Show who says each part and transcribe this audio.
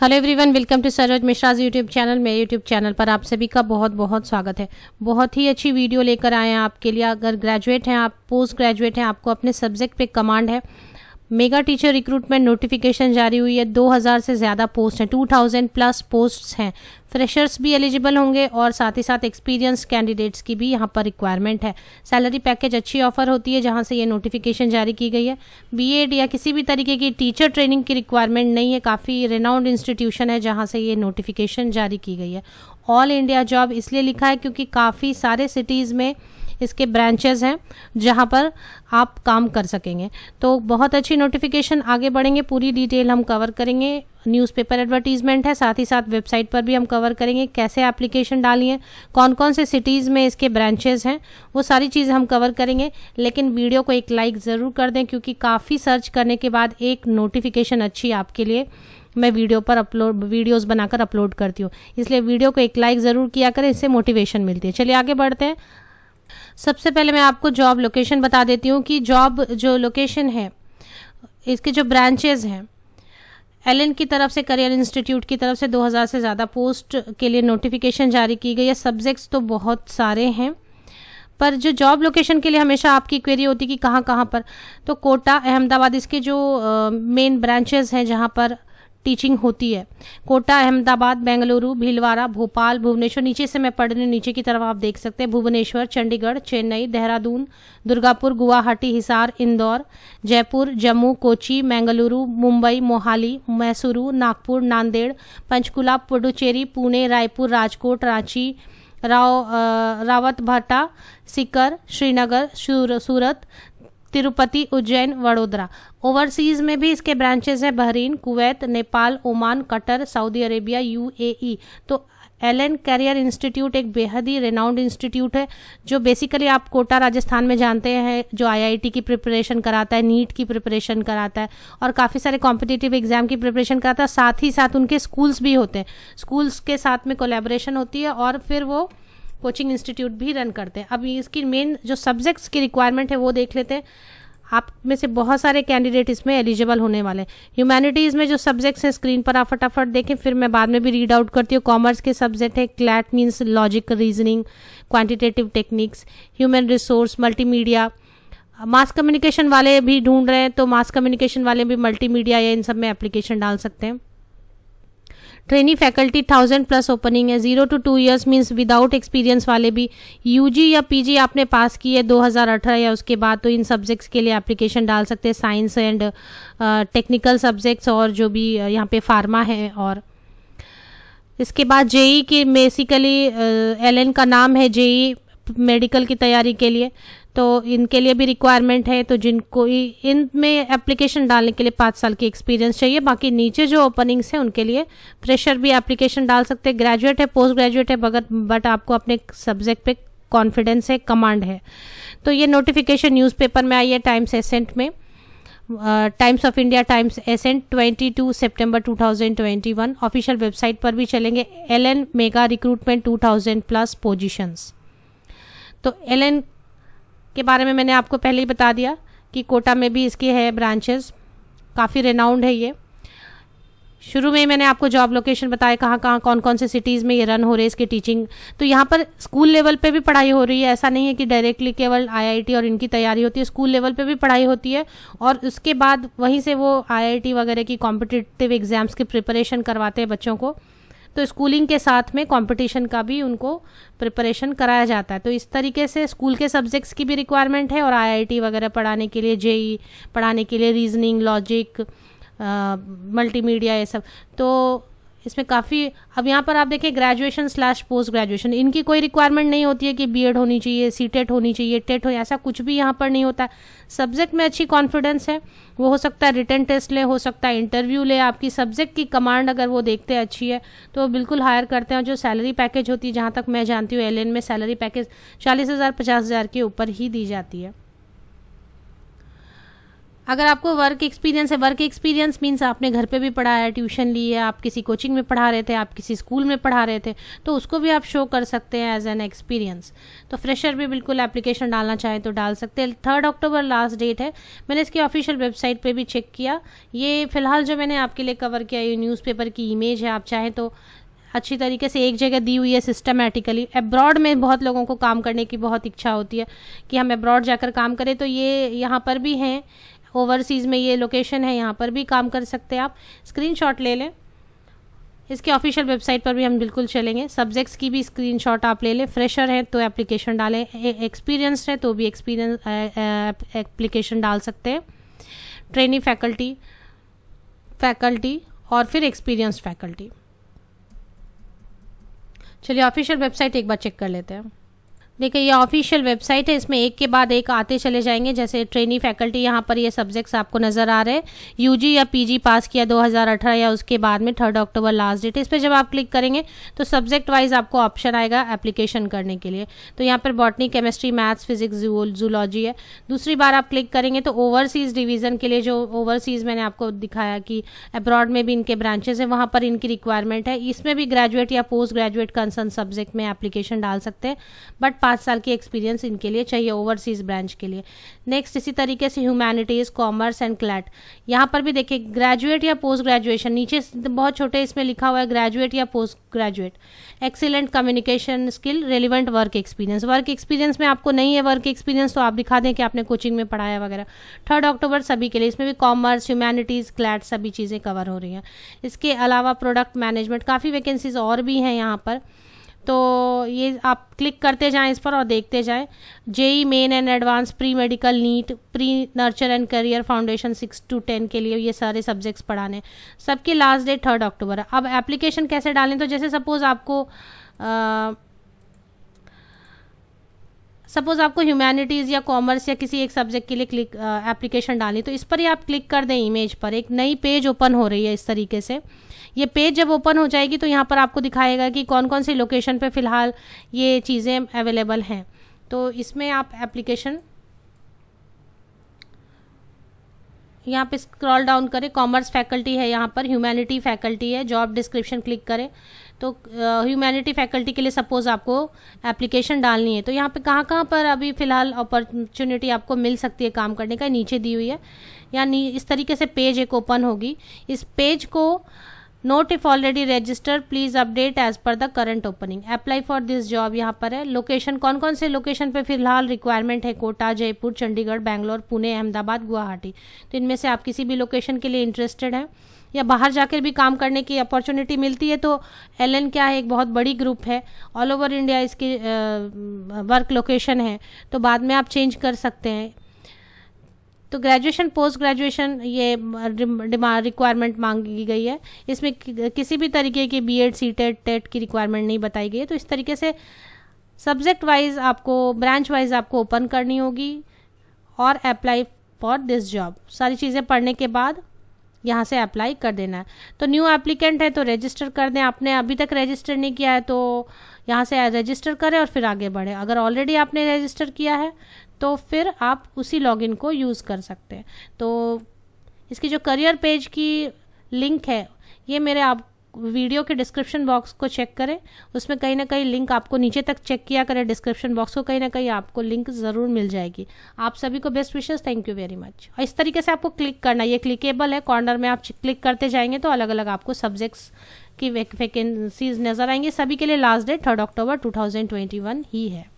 Speaker 1: hello everyone welcome to Saroj Mishra's YouTube channel मेरे YouTube channel पर आप सभी का बहुत बहुत स्वागत है बहुत ही अच्छी वीडियो लेकर आए हैं आपके लिए अगर ग्रेजुएट हैं आप पोस्ट ग्रेजुएट हैं आपको अपने सब्जेक्ट पे कमांड है मेगा टीचर रिक्रूटमेंट नोटिफिकेशन जारी हुई है 2000 से ज़्यादा पोस्ट हैं 2000 प्लस पोस्ट्स हैं फ्रेशर्स भी एलिजिबल होंगे और साथ ही साथ एक्सपीरियंस कैंडिडेट्स की भी यहाँ पर रिक्वायरमेंट है सैलरी पैकेज अच्छी ऑफर होती है जहाँ से ये नोटिफिकेशन जारी की गई है बीएड या किसी भी तरीके की टीचर ट्रेनिंग की रिक्वायरमेंट नहीं है काफ़ी रेनाउंड इंस्टीट्यूशन है जहाँ से ये नोटिफिकेशन जारी की गई है ऑल इंडिया जॉब इसलिए लिखा है क्योंकि काफ़ी सारे सिटीज़ में इसके ब्रांचेज हैं जहाँ पर आप काम कर सकेंगे तो बहुत अच्छी नोटिफिकेशन आगे बढ़ेंगे पूरी डिटेल हम कवर करेंगे न्यूज़पेपर एडवर्टीजमेंट है साथ ही साथ वेबसाइट पर भी हम कवर करेंगे कैसे एप्लीकेशन डालिए कौन कौन से सिटीज़ में इसके ब्रांचेज हैं वो सारी चीज़ें हम कवर करेंगे लेकिन वीडियो को एक लाइक ज़रूर कर दें क्योंकि काफ़ी सर्च करने के बाद एक नोटिफिकेशन अच्छी आपके लिए मैं वीडियो पर अपलोड वीडियोस बनाकर अपलोड करती हूँ इसलिए वीडियो को एक लाइक ज़रूर किया करें इससे मोटिवेशन मिलती है चलिए आगे बढ़ते हैं सबसे पहले मैं आपको जॉब लोकेशन बता देती हूँ कि जॉब जो लोकेशन है इसके जो ब्रांचेज़ हैं एल की तरफ से करियर इंस्टीट्यूट की तरफ से 2000 से ज़्यादा पोस्ट के लिए नोटिफिकेशन जारी की गई है सब्जेक्ट्स तो बहुत सारे हैं पर जो जॉब लोकेशन के लिए हमेशा आपकी क्वेरी होती कि कहाँ कहाँ पर तो कोटा अहमदाबाद इसके जो मेन ब्रांचेज़ हैं जहाँ पर टीचिंग होती है कोटा अहमदाबाद बेंगलुरु भीलवाड़ा भोपाल भुवनेश्वर नीचे से मैं पढ़ने नीचे की तरफ आप देख सकते हैं भुवनेश्वर चंडीगढ़ चेन्नई देहरादून दुर्गापुर गुवाहाटी हिसार इंदौर जयपुर जम्मू कोची मैंगलुरु मुंबई मोहाली मैसूरू नागपुर नांदेड़ पंचकुला पुडुचेरी पुणे रायपुर राजकोट रांची राव रावत भाटा सिकर श्रीनगर सूरत तिरुपति उज्जैन वडोदरा ओवरसीज में भी इसके ब्रांचेस हैं Bahrain Kuwait Nepal Oman Qatar Saudi Arabia UAE तो एल एन कैरियर इंस्टीट्यूट एक बेहद ही रेनाउंड इंस्टीट्यूट है जो बेसिकली आप कोटा राजस्थान में जानते हैं जो आईआईटी की प्रिपरेशन कराता है नीट की प्रिपरेशन कराता है और काफ़ी सारे कॉम्पिटिटिव एग्जाम की प्रिपरेशन कराता है साथ ही साथ उनके स्कूल्स भी होते हैं स्कूल्स के साथ में कोलेब्रेशन होती है और फिर वो कोचिंग इंस्टीट्यूट भी रन करते हैं अब इसकी मेन जो सब्जेक्ट्स की रिक्वायरमेंट है वो देख लेते हैं आप में से बहुत सारे कैंडिडेट इसमें एलिजिबल होने वाले हैं ह्यूमैनिटीज़ में जो सब्जेक्ट्स हैं स्क्रीन पर आप फटाफट देखें फिर मैं बाद में भी रीड आउट करती हूँ कॉमर्स के सब्जेक्ट हैं CLAT means logic reasoning quantitative techniques human resource multimedia mass communication वाले भी ढूंढ रहे हैं तो मास कम्युनिकेशन वाले भी मल्टीमीडिया या इन सब में एप्लीकेशन डाल सकते हैं trainee faculty thousand plus opening है zero to two years means without experience वाले भी यूजी या पीजी आपने पास की है 2018 या उसके बाद तो इन सब्जेक्ट्स के लिए एप्लीकेशन डाल सकते हैं साइंस एंड टेक्निकल सब्जेक्ट्स और जो भी uh, यहाँ पे फार्मा है और इसके बाद जेई e के बेसिकली एल uh, का नाम है जेई मेडिकल की तैयारी के लिए तो इनके लिए भी रिक्वायरमेंट है तो जिनको इन में एप्लीकेशन डालने के लिए पाँच साल की एक्सपीरियंस चाहिए बाकी नीचे जो ओपनिंग्स हैं उनके लिए फ्रेशर भी एप्लीकेशन डाल सकते हैं ग्रेजुएट है पोस्ट ग्रेजुएट है बगर बट आपको अपने सब्जेक्ट पे कॉन्फिडेंस है कमांड है तो ये नोटिफिकेशन न्यूज़पेपर में आई है टाइम्स एसेंट में Times of India Times Ascent 22 सितंबर 2021 ऑफिशियल वेबसाइट पर भी चलेंगे Allen mega recruitment two plus positions तो एल के बारे में मैंने आपको पहले ही बता दिया कि कोटा में भी इसकी है ब्रांचेस काफ़ी रेनाउंड है ये शुरू में मैंने आपको जॉब लोकेशन बताया कहाँ कहाँ कौन कौन से सिटीज़ में ये रन हो रहे हैं इसकी टीचिंग तो यहाँ पर स्कूल लेवल पे भी पढ़ाई हो रही है ऐसा नहीं है कि डायरेक्टली केवल आईआईटी और इनकी तैयारी होती है स्कूल लेवल पे भी पढ़ाई होती है और उसके बाद वहीं से वो आईआईटी वगैरह की कॉम्पिटिटिव एग्जाम्स की प्रिपरेशन करवाते हैं बच्चों को तो स्कूलिंग के साथ में कंपटीशन का भी उनको प्रिपरेशन कराया जाता है तो इस तरीके से स्कूल के सब्जेक्ट्स की भी रिक्वायरमेंट है और आईआईटी वगैरह पढ़ाने के लिए जेई e, पढ़ाने के लिए रीजनिंग लॉजिक मल्टीमीडिया ये सब तो इसमें काफ़ी अब यहाँ पर आप देखें ग्रेजुएशन स्लैश पोस्ट ग्रेजुएशन इनकी कोई रिक्वायरमेंट नहीं होती है कि बीएड होनी चाहिए सी टेट होनी चाहिए टेट e हो ऐसा कुछ भी यहाँ पर नहीं होता सब्जेक्ट में अच्छी कॉन्फिडेंस है वो हो सकता है रिटर्न टेस्ट ले हो सकता है इंटरव्यू ले आपकी सब्जेक्ट की कमांड अगर वो देखते हैं अच्छी है तो बिल्कुल हायर करते हैं जो सैलरी पैकेज होती है जहाँ तक मैं जानती हूँ एल में सैलरी पैकेज चालीस हज़ार पचास हज़ार के ऊपर ही दी जाती है अगर आपको वर्क एक्सपीरियंस है वर्क एक्सपीरियंस मीन्स आपने घर पे भी पढ़ाया है ट्यूशन ली है आप किसी कोचिंग में पढ़ा रहे थे आप किसी स्कूल में पढ़ा रहे थे तो उसको भी आप शो कर सकते हैं एज एन एक्सपीरियंस तो फ्रेशर भी बिल्कुल एप्लीकेशन डालना चाहे तो डाल सकते हैं थर्ड अक्टूबर लास्ट डेट है मैंने इसकी ऑफिशियल वेबसाइट पर भी चेक किया ये फिलहाल जो मैंने आपके लिए कवर किया ये न्यूज़पेपर की इमेज है आप चाहें तो अच्छी तरीके से एक जगह दी हुई है सिस्टमेटिकली अब्रॉड में बहुत लोगों को काम करने की बहुत इच्छा होती है कि हम अब्रॉड जाकर काम करें तो ये यहाँ पर भी हैं ओवरसीज़ में ये लोकेशन है यहाँ पर भी काम कर सकते हैं आप स्क्रीनशॉट ले लें इसके ऑफिशियल वेबसाइट पर भी हम बिल्कुल चलेंगे सब्जेक्ट्स की भी स्क्रीनशॉट आप ले लें फ्रेशर हैं तो एप्लीकेशन डालें एक्सपीरियंसड है तो भी एक्सपीरियंस एप्लीकेशन डाल सकते हैं ट्रेनी फैकल्टी फैकल्टी और फिर एक्सपीरियंस फैकल्टी चलिए ऑफिशियल वेबसाइट एक बार चेक कर लेते हैं देखिए ये ऑफिशियल वेबसाइट है इसमें एक के बाद एक आते चले जाएंगे जैसे ट्रेनी फैकल्टी यहाँ पर ये सब्जेक्ट्स आपको नज़र आ रहे हैं यूजी या पीजी पास किया 2018 या उसके बाद में थर्ड अक्टूबर लास्ट डेट इस पर जब आप क्लिक करेंगे तो सब्जेक्ट वाइज आपको ऑप्शन आएगा एप्लीकेशन करने के लिए तो यहाँ पर botany chemistry maths physics zoology है दूसरी बार आप क्लिक करेंगे तो ओवरसीज़ डिवीज़न के लिए जो ओवरसीज़ मैंने आपको दिखाया कि अब्रॉड में भी इनके ब्रांचेस हैं वहाँ पर इनकी रिक्वायरमेंट है इसमें भी ग्रेजुएट या पोस्ट ग्रेजुएट कंसर्न सब्जेक्ट में एप्लीकेशन डाल सकते हैं बट पाँच साल की एक्सपीरियंस इनके लिए चाहिए ओवरसीज ब्रांच के लिए नेक्स्ट इसी तरीके से ह्यूमैनिटीज़ कॉमर्स एंड क्लैट यहाँ पर भी देखिए ग्रेजुएट या पोस्ट ग्रेजुएशन नीचे बहुत छोटे इसमें लिखा हुआ है ग्रेजुएट या post graduate excellent communication skill relevant work experience work experience में आपको नहीं है वर्क एक्सपीरियंस तो आप दिखा दें कि आपने कोचिंग में पढ़ाया वगैरह थर्ड अक्टूबर सभी के लिए इसमें भी कॉमर्स ह्यूमैनिटीज़ क्लैट सभी चीज़ें कवर हो रही हैं इसके अलावा प्रोडक्ट मैनेजमेंट काफ़ी वैकेंसीज और भी हैं यहाँ पर तो ये आप क्लिक करते जाएं इस पर और देखते जाएं JEE main and advance pre medical NEET pre nurture and career foundation six to ten के लिए ये सारे सब्जेक्ट्स पढ़ाने सबके लास्ट डेट थर्ड अक्टूबर है अब एप्लीकेशन कैसे डालें तो जैसे सपोज़ आपको आ, सपोज आपको ह्यूमैनिटीज़ या कॉमर्स या किसी एक सब्जेक्ट के लिए क्लिक एप्लीकेशन डालनी तो इस पर ही आप क्लिक कर दें इमेज पर एक नई पेज ओपन हो रही है इस तरीके से ये पेज जब ओपन हो जाएगी तो यहाँ पर आपको दिखाएगा कि कौन कौन सी लोकेशन पर फ़िलहाल ये चीज़ें अवेलेबल हैं तो इसमें आप एप्लीकेशन यहाँ पे स्क्रॉल डाउन करें कॉमर्स फैकल्टी है यहाँ पर ह्यूमैनिटी फैकल्टी है जॉब डिस्क्रिप्शन क्लिक करें तो ह्यूमैनिटी फैकल्टी के लिए सपोज आपको एप्लीकेशन डालनी है तो यहाँ पे कहाँ कहाँ पर अभी फ़िलहाल अपॉर्चुनिटी आपको मिल सकती है काम करने का नीचे दी हुई है या नी इस तरीके से पेज एक ओपन होगी इस पेज को note if already register please update as per the current opening apply for this job यहाँ पर है लोकेशन कौन कौन से लोकेशन पे फिलहाल रिक्वायरमेंट है कोटा जयपुर चंडीगढ़ बैंगलोर पुणे अहमदाबाद गुवाहाटी तो इनमें से आप किसी भी लोकेशन के लिए इंटरेस्टेड हैं या बाहर जाकर भी काम करने की अपॉर्चुनिटी मिलती है तो एल क्या है एक बहुत बड़ी ग्रुप है ऑल ओवर इंडिया इसकी वर्क लोकेशन है तो बाद में आप चेंज कर सकते हैं तो ग्रेजुएशन पोस्ट ग्रेजुएशन ये रिक्वायरमेंट मांगी गई है इसमें किसी भी तरीके की B Ed C TET TET की रिक्वायरमेंट नहीं बताई गई है तो इस तरीके से सब्जेक्ट वाइज आपको ब्रांच वाइज आपको ओपन करनी होगी और अप्लाई फॉर दिस जॉब सारी चीज़ें पढ़ने के बाद यहाँ से अप्लाई कर देना है तो न्यू एप्लीकेंट है तो रजिस्टर कर दें आपने अभी तक रजिस्टर नहीं किया है तो यहाँ से रजिस्टर करें और फिर आगे बढ़ें अगर ऑलरेडी आपने रजिस्टर किया है तो फिर आप उसी लॉगिन को यूज़ कर सकते हैं तो इसकी जो करियर पेज की लिंक है ये मेरे आप वीडियो के डिस्क्रिप्शन बॉक्स को चेक करें उसमें कहीं ना कहीं लिंक आपको नीचे तक चेक किया करें डिस्क्रिप्शन बॉक्स को कहीं ना कहीं आपको लिंक ज़रूर मिल जाएगी आप सभी को बेस्ट विशेष थैंक यू वेरी मच और इस तरीके से आपको क्लिक करना ये क्लिकेबल है कॉर्नर में आप क्लिक करते जाएंगे तो अलग अलग आपको सब्जेक्ट्स की वैकेंसीज नज़र आएंगे सभी के लिए लास्ट डेट थर्ड अक्टूबर टू ही है